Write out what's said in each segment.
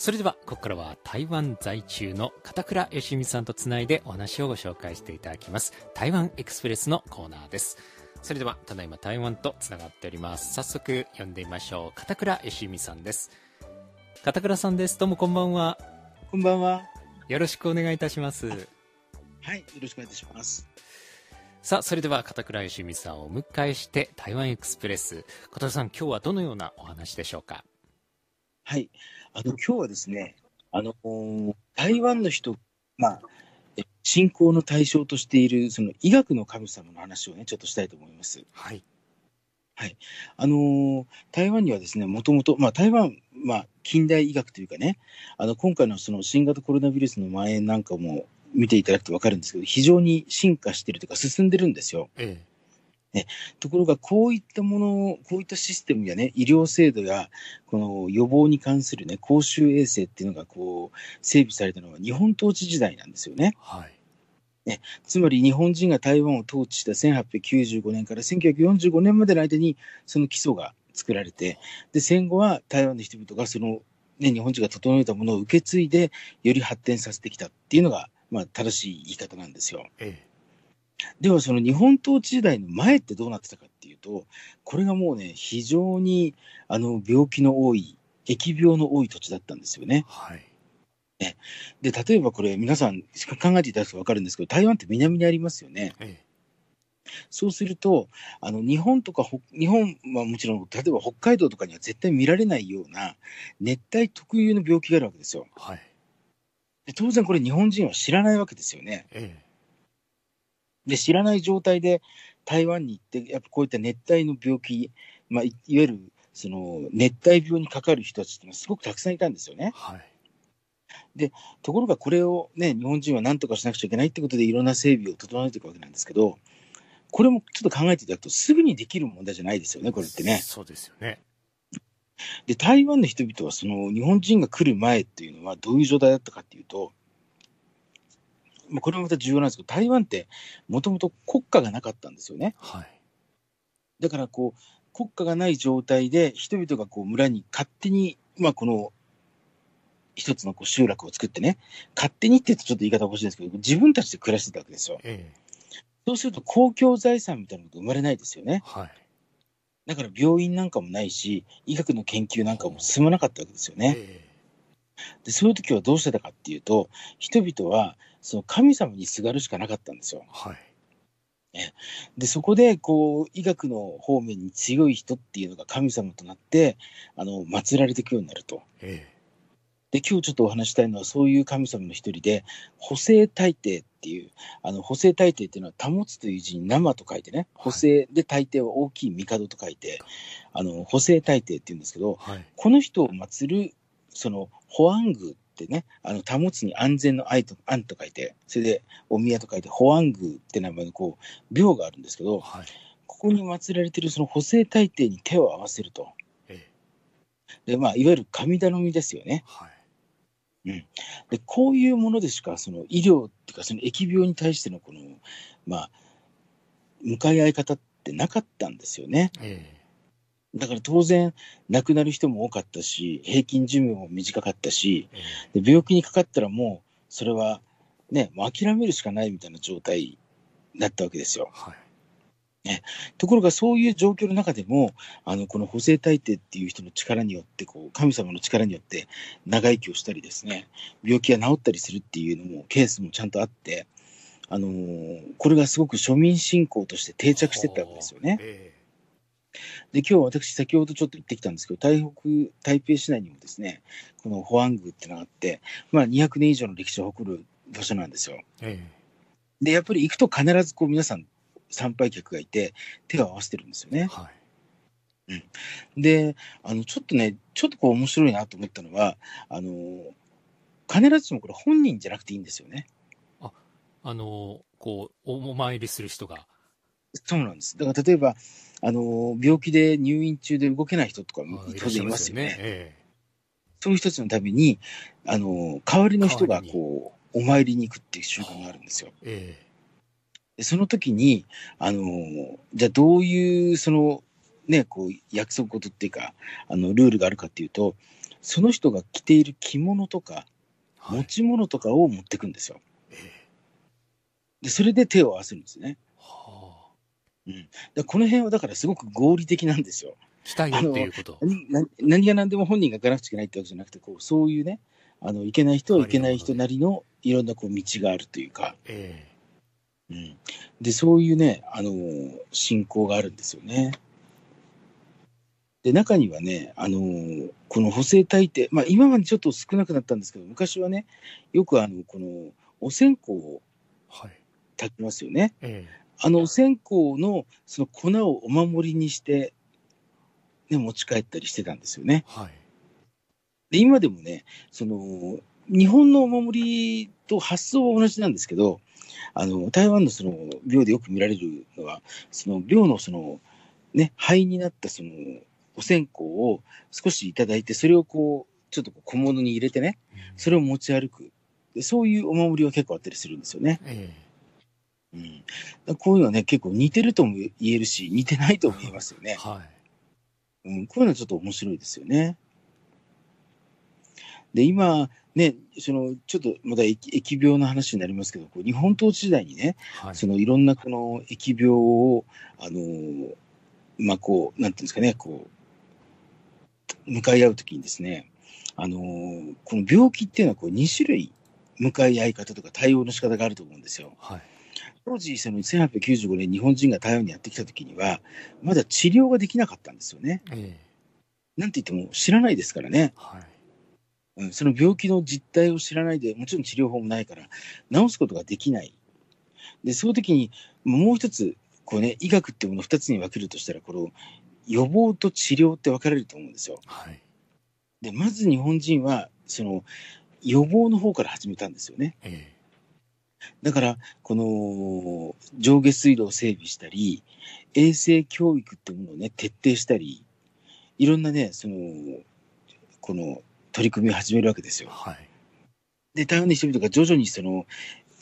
それでは、ここからは台湾在住の片倉義美さんとつないでお話をご紹介していただきます。台湾エクスプレスのコーナーです。それでは、ただいま台湾とつながっております。早速、読んでみましょう。片倉義美さんです。片倉さんです。どうもこんばんは。こんばんは。よろしくお願いいたします。はい、よろしくお願いいたします。さあ、それでは片倉義美さんをお迎えして、台湾エクスプレス。片倉さん、今日はどのようなお話でしょうかはい。あの、今日はですね、あの、台湾の人、まあ、信仰の対象としている、その医学の神様の話をね、ちょっとしたいと思います。はい。はい。あの、台湾にはですね、もともと、ま台湾、まあ、近代医学というかね、あの、今回のその新型コロナウイルスの蔓延なんかも見ていただくと分かるんですけど、非常に進化してるというか、進んでるんですよ。ええね、ところが、こういったもの、を、こういったシステムやね、医療制度や、この予防に関するね、公衆衛生っていうのが、こう、整備されたのは日本統治時代なんですよね。はい。ね、つまり日本人が台湾を統治した1895年から1945年までの間にその基礎が作られてで戦後は台湾の人々がその、ね、日本人が整えたものを受け継いでより発展させてきたっていうのが、まあ、正しい言い方なんですよ。ええではその日本統治時代の前ってどうなってたかっていうと、これがもうね、非常にあの病気の多い、疫病の多い土地だったんですよね。はいね、で例えばこれ、皆さん考えていただくと分かるんですけど、台湾って南にありますよね。ええ、そうすると、あの日本とか日本はもちろん、例えば北海道とかには絶対見られないような熱帯特有の病気があるわけですよ。はい、で当然、これ、日本人は知らないわけですよね。ええで、知らない状態で台湾に行って、やっぱこういった熱帯の病気、まあ、いわゆるその熱帯病にかかる人たちってのはすごくたくさんいたんですよね。はい、でところがこれを、ね、日本人はなんとかしなくちゃいけないってことでいろんな整備を整えていくわけなんですけどこれもちょっと考えていただくとすぐにできる問題じゃないですよねこれってね。そうですよねで台湾の人々はその日本人が来る前っていうのはどういう状態だったかっていうとこれもまた重要なんですけど、台湾ってもともと国家がなかったんですよね。はい、だからこう、国家がない状態で、人々がこう村に勝手に、まあ、この一つのこう集落を作ってね、勝手にって言うとちょっと言い方欲しいんですけど、自分たちで暮らしてたわけですよ。ええ、そうすると公共財産みたいなのが生まれないですよね。はい、だから病院なんかもないし、医学の研究なんかも進まなかったわけですよね。でそういう時はどうしてたかっていうと、人々はその神様にすがるしかなかったんですよ。はいでそこでこう医学の方面に強い人っていうのが神様となってあの祀られていくようになると。ええで今日ちょっとお話したいのはそういう神様の一人で補正大帝っていうあの補正大帝っていうのは保つという字に生と書いてね補正で大帝は大きい帝と書いて、はい、あの補正大帝っていうんですけど、はい、この人を祀るその保安宮っってね、あの、保つに安全の愛と、安と書いて、それで、お宮と書いて、保安宮って名前のこう、廟があるんですけど、はい、ここに祀られてるその補正大帝に手を合わせると。ええ、で、まあ、いわゆる神頼みですよね。はいうん、でこういうものでしかその医療っていうかその疫病に対してのこの、まあ、向かい合い方ってなかったんですよね。ええだから当然、亡くなる人も多かったし、平均寿命も短かったし、で病気にかかったらもう、それは、ね、もう諦めるしかないみたいな状態だったわけですよ。はいね、ところがそういう状況の中でもあのこの補正大抵っていう人の力によってこう神様の力によって長生きをしたりですね病気が治ったりするっていうのもケースもちゃんとあって、あのー、これがすごく庶民信仰として定着してったわけですよね。えで、今日私、先ほどちょっと行ってきたんですけど、台北、台北市内にもですね、この保安宮ってのがあって、まあ、200年以上の歴史を誇る場所なんですよ。ええ、で、やっぱり行くと必ずこう皆さん、参拝客がいて、手を合わせてるんですよね。はい、うん、であのちょっとね、ちょっとこう面白いなと思ったのは、あの必ずしもこれ、本人じゃなくていいんですよね。ああのこうお参りする人がそうなんです。だから例えばあの、病気で入院中で動けない人とかも当然いますよね。そういう人たちのために、あの、代わりの人がこう、お参りに行くっていう習慣があるんですよ。でその時に、あの、じゃあどういう、その、ね、こう、約束事っていうか、あの、ルールがあるかっていうと、その人が着ている着物とか、持ち物とかを持ってくんですよ。で、それで手を合わせるんですね。うん、だこの辺はだからすごく合理的なんですよ。したいよっていうこと。何が何でも本人がガラゃチけないってわけじゃなくて、こうそういうね、あのいけない人はいけない人なりのいろんなこう道があるというか、えーうん、でそういうね、あの信仰があるんですよね。で中にはね、あのー、この補正体って、まあ、今でちょっと少なくなったんですけど、昔はね、よくあのこのお線香を炊きますよね、あの線香のその粉をお守りにして、ね、持ち帰ったりしてたんですよね。はい、で今でもねその日本のお守りと発想は同じなんですけどあの台湾のその廟でよく見られるのはその廟のその、ね、灰になったそのお線香を少し頂いてそれをこうちょっと小物に入れてね、それを持ち歩く。そういうお守りは結構あったりするんですよね。えうん、こういうのはね、結構似てるとも言えるし、似てないとも言えますよね。はい。うん、こういうのはちょっと面白いですよね。で、今、ね、その、ちょっとまだ疫病の話になりますけど、こう日本統治時代にね、はい、そのいろんなこの疫病を、あの、まあ、こう、なんていうんですかね、こう、向かい合うときにですね、あの、この病気っていうのはこう2種類向かい合い方とか対応の仕方があると思うんですよ。はい。当時、その1895年、日本人が台湾にやってきた時には、まだ治療ができなかったんですよね。えー、なんて言っても知らないですからね。はいうん、その病気の実態を知らないで、もちろん治療法もないから、治すことができない。で、その時に、もう一つ、こうね、医学っていうものを2つに分けるとしたら、この予防と治療って分かれると思うんですよ。はい、で、まず日本人は、その予防の方から始めたんですよね。えーだから、この上下水道を整備したり、衛生教育っていうものをね、徹底したり、いろんなね、その、この取り組みを始めるわけですよ。はい、で、台湾の人々が徐々にその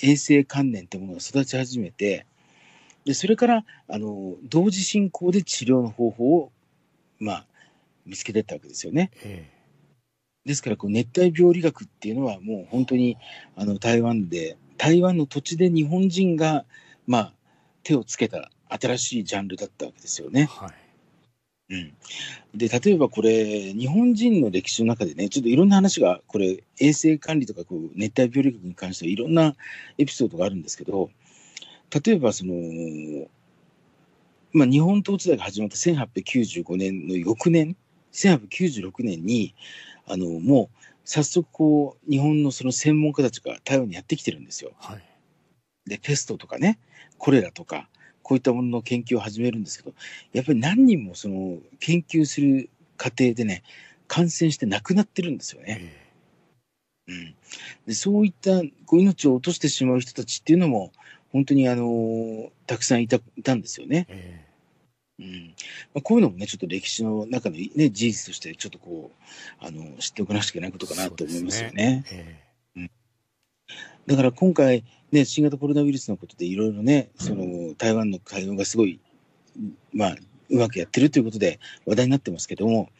衛生観念ってものが育ち始めて、でそれからあの同時進行で治療の方法を、まあ、見つけていったわけですよね。ええ、ですからこう熱帯病理学っていうのはもう本当にあの台湾で台湾の土地で日本人が、まあ、手をつけた新しいジャンルだったわけですよね。はいうん、で例えばこれ、日本人の歴史の中でね、ちょっといろんな話が、これ、衛生管理とかこう熱帯病力に関してはいろんなエピソードがあるんですけど、例えばその、まあ、日本統治代が始まった1895年の翌年、1896年に、あのもう早速こう、日本のその専門家たちが台湾にやってきてるんですよ。はい、で、ペストとかね、コレラとか、こういったものの研究を始めるんですけど、やっぱり何人もその研究する過程でね、感染して亡くなってるんですよね。うん、でそういったこう命を落としてしまう人たちっていうのも、本当にあのたくさんいたいたんですよね。うん、まあ、こういうのもね、ちょっと歴史の中の、ね、事実として、ちょっとこうあの、知っておかなきゃいけないことかなと思いますよね。ねえー、うん、だから今回、ね、新型コロナウイルスのことで、いろいろね、その台湾の海運がすごい、まあ、うまくやってるということで話題になってますけども、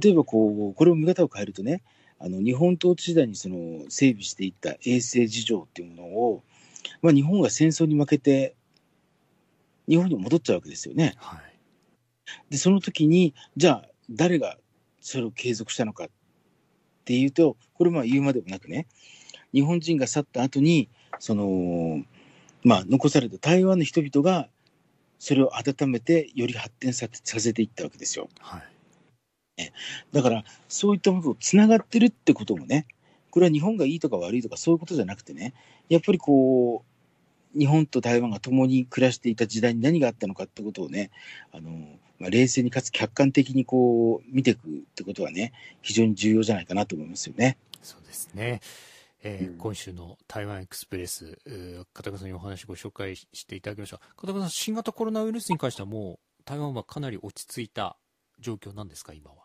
例えばこう、これを見方を変えるとね、あの日本統治時代にその整備していった衛生事情っていうものを、まあ、日本が戦争に負けて、日本に戻っちゃうわけですよね。はいで、その時に、じゃあ、誰がそれを継続したのかっていうと、これまあ言うまでもなくね、日本人が去った後に、その、まあ、残された台湾の人々が、それを温めて、より発展させていったわけですよ。はい、だから、そういったものとつながってるってこともね、これは日本がいいとか悪いとかそういうことじゃなくてね、やっぱりこう日本と台湾が共に暮らしていた時代に何があったのかってことをね、あの、まあ、冷静にかつ客観的にこう見ていくってことはね、非常に重要じゃないかなと思いますよね。そうですね。えー、うん、今週の台湾エクスプレス、片岡さんにお話ご紹介していただきました。片岡さん、新型コロナウイルスに関してはもう台湾はかなり落ち着いた状況なんですか、今は。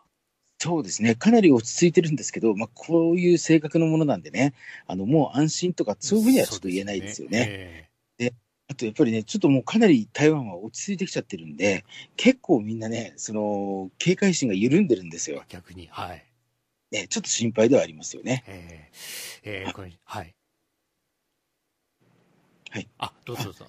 そうですね、かなり落ち着いてるんですけど、まあ、こういう性格のものなんでね、あのもう安心とか、そういうふうにはちょっと言えないですよね。あとやっぱりね、ちょっともうかなり台湾は落ち着いてきちゃってるんで、結構みんなね、その警戒心が緩んでるんですよ。逆に、はい。ね、ちょっと心配ではありますよね。えー、えー、これ、はい。はい。あ、どうぞどうぞ。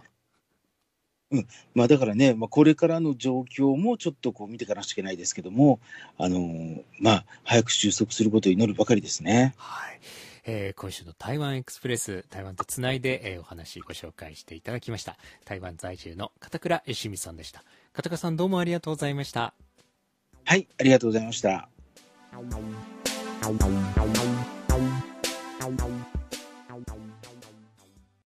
うんまあ、だからね、まあ、これからの状況もちょっとこう見ていかなきゃいけないですけども、あのー、まあ、早く収束することを祈るばかりですね。はいえー、今週の台湾エクスプレス、台湾とつないで、えー、お話ご紹介していただきました。台湾在住の片倉よしみさんでした。片倉さんどうもありがとうございました。はい、ありがとうございました。